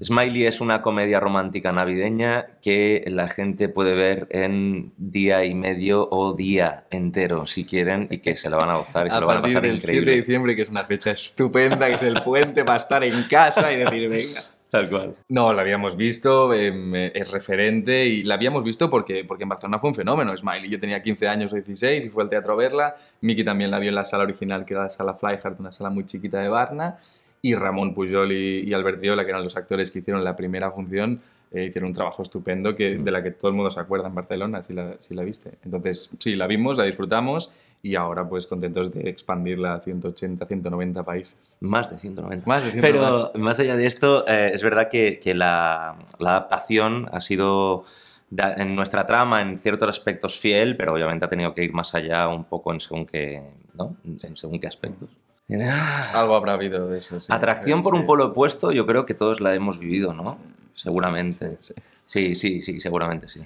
Smiley es una comedia romántica navideña que la gente puede ver en día y medio o día entero, si quieren, y que se la van a gozar y se lo van a pasar del 7 de diciembre, que es una fecha estupenda, que es el puente para estar en casa y decir, venga. Tal No, la habíamos visto, em, eh, es referente y la habíamos visto porque, porque en Barcelona fue un fenómeno. Smiley, yo tenía 15 años o 16 y fue al teatro a verla. Miki también la vio en la sala original, que era la sala Flyhard, una sala muy chiquita de Barna. Y Ramón Pujol y, y Albert que eran los actores que hicieron la primera función, eh, hicieron un trabajo estupendo que, de la que todo el mundo se acuerda en Barcelona, si la, si la viste. Entonces, sí, la vimos, la disfrutamos y ahora pues contentos de expandirla a 180, 190 países. Más de 190. Más de 190. Pero más allá de esto, eh, es verdad que, que la, adaptación ha sido en nuestra trama en ciertos aspectos fiel, pero obviamente ha tenido que ir más allá un poco en según qué, ¿no? en según qué aspectos. Ah, Algo habrá habido de eso. Sí, Atracción por un polo opuesto, yo creo que todos la hemos vivido, ¿no? seguramente. Sí sí. sí, sí, seguramente sí.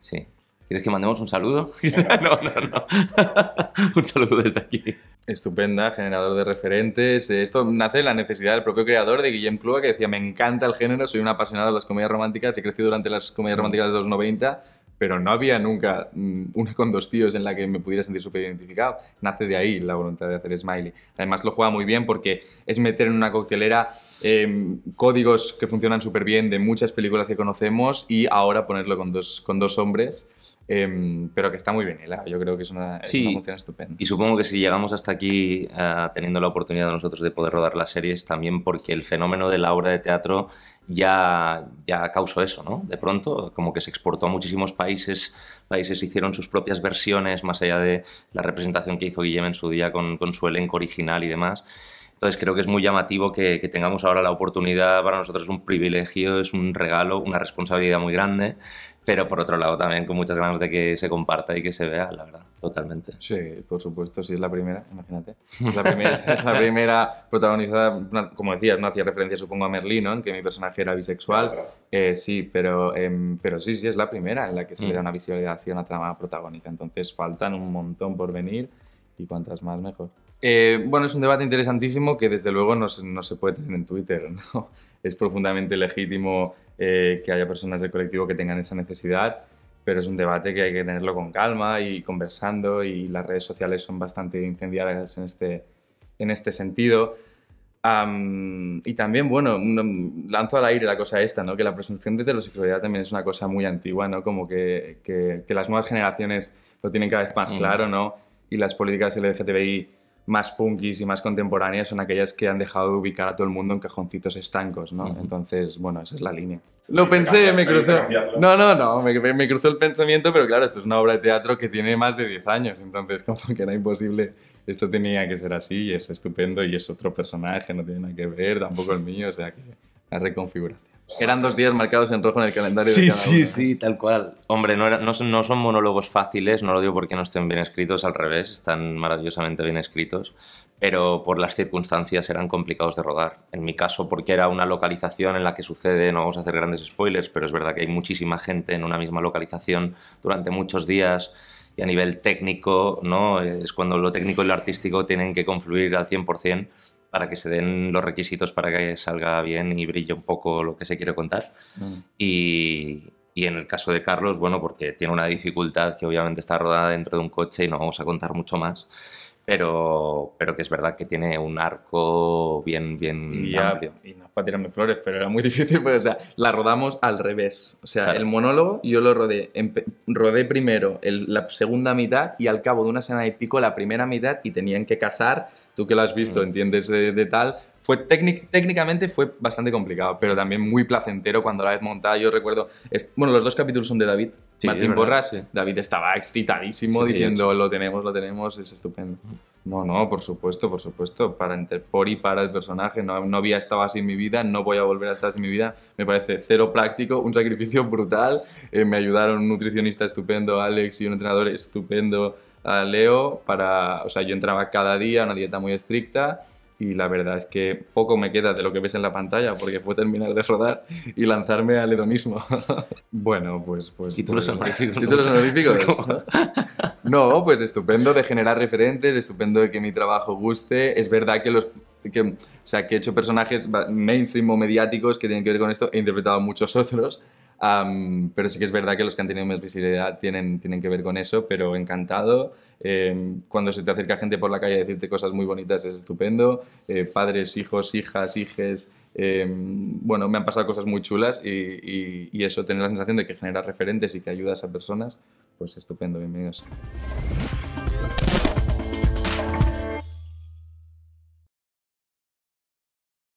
sí. ¿Quieres que mandemos un saludo? no, no, no. un saludo desde aquí. Estupenda, generador de referentes. Eh, esto nace de la necesidad del propio creador de Guillem Clua, que decía, me encanta el género, soy un apasionado de las comedias románticas, he crecido durante las comedias románticas de los 90, pero no había nunca mm, una con dos tíos en la que me pudiera sentir súper identificado. Nace de ahí la voluntad de hacer Smiley. Además lo juega muy bien porque es meter en una coctelera em, códigos que funcionan súper bien de muchas películas que conocemos y ahora ponerlo con dos, con dos hombres Em, pero que está muy bien yo creo que es una, función estupenda. Y supongo que si llegamos hasta aquí eh, teniendo la oportunidad nosotros de poder rodar las series, también porque el fenómeno de la obra de teatro ya, ya causó eso, ¿no? De pronto, como que se exportó a muchísimos países, países hicieron sus propias versiones, más allá de la representación que hizo Guillem en su día con, con su elenco original y demás. Entonces creo que es muy llamativo que, tengamos ahora la oportunidad, para nosotros es un privilegio, es un regalo, una responsabilidad muy grande, pero por otro lado también con muchas ganas de que se comparta y que se vea, la verdad, totalmente. Sí, por supuesto, si es la primera, imagínate. Es la primera, primera protagonizada, como decías, no hacía referencia supongo a Merlín, en que mi personaje era bisexual. Eh, sí, pero, em, pero sí, sí, es la primera en la que se ve mm. una visibilidad así una trama protagónica. Entonces faltan un montón por venir y cuantas más mejor. Eh, bueno, es un debate interesantísimo que desde luego no, se puede tener en Twitter. ¿no? Es profundamente legítimo eh, que haya personas del colectivo que tengan esa necesidad, pero es un debate que hay que tenerlo con calma y conversando y las redes sociales son bastante incendiadas en este, en este sentido. y también, bueno, lanzo al aire la cosa esta, ¿no? que la presunción de heterosexualidad también es una cosa muy antigua, ¿no? como que, que, que las nuevas generaciones lo tienen cada vez más mm. claro ¿no? y las políticas LGTBI más punkis y más contemporáneas son aquellas que han dejado de ubicar a todo el mundo en cajoncitos estancos, ¿no? Entonces, bueno, esa es la línea. Lo pensé, me cruzó... No, no, no, me, me, cruzó el pensamiento, pero claro, esto es una obra de teatro que tiene más de 10 años, entonces como que era imposible, esto tenía que ser así y es estupendo y es otro personaje, no tiene nada que ver, tampoco el mío, o sea que la reconfiguración. Eran dos días marcados en rojo en el calendario. Sí, sí, sí, tal cual. Hombre, no, no, son, monólogos fáciles, no lo digo porque no estén bien escritos, al revés, están maravillosamente bien escritos, pero por las circunstancias eran complicados de rodar. En mi caso, porque era una localización en la que sucede, no vamos a hacer grandes spoilers, pero es verdad que hay muchísima gente en una misma localización durante muchos días y a nivel técnico, ¿no? Es cuando lo técnico y lo artístico tienen que confluir al 100% para que se den los requisitos para que salga bien y brille un poco lo que se quiere contar. Mm. Y, y en el caso de Carlos, bueno, porque tiene una dificultad que obviamente está rodada dentro de un coche y no vamos a contar mucho más pero, pero que es verdad que tiene un arco bien, bien y amplio. Y no es para tirarme flores, pero era muy difícil, pues, la rodamos al revés. O sea, el monólogo yo lo rodé, rodé primero la segunda mitad y al cabo de una semana y pico la primera mitad y tenían que casar, tú que lo has visto, mm. entiendes de, tal. Fue técnicamente fue bastante complicado, pero también muy placentero cuando la vez montada. Yo recuerdo, bueno, los dos capítulos son de David, Sí, Martín Borras, David estaba excitadísimo diciendo lo tenemos, lo tenemos, es estupendo. No, no, por supuesto, por supuesto, para Interpol y para el personaje, no, no había estado así en mi vida, no voy a volver a estar así en mi vida, me parece cero práctico, un sacrificio brutal, eh, me ayudaron un nutricionista estupendo, Alex, y un entrenador estupendo, Leo, para, o sea, yo entraba cada día, una dieta muy estricta, y la verdad es que poco me queda de lo que ves en la pantalla porque fue terminar de rodar y lanzarme al hedonismo. bueno, pues... pues Títulos pues, honoríficos. Títulos honoríficos. no, pues estupendo de generar referentes, estupendo de que mi trabajo guste. Es verdad que los... Que, sea, que he hecho personajes mainstream o mediáticos que tienen que ver con esto, he interpretado muchos otros pero sí que es verdad que los que han tenido más visibilidad tienen, tienen que ver con eso, pero encantado. Em, cuando se te acerca gente por la calle a decirte cosas muy bonitas es estupendo. Eh, padres, hijos, hijas, hijes. Em, bueno, me han pasado cosas muy chulas y, y, y, eso, tener la sensación de que generas referentes y que ayudas a personas, pues estupendo, bienvenidos.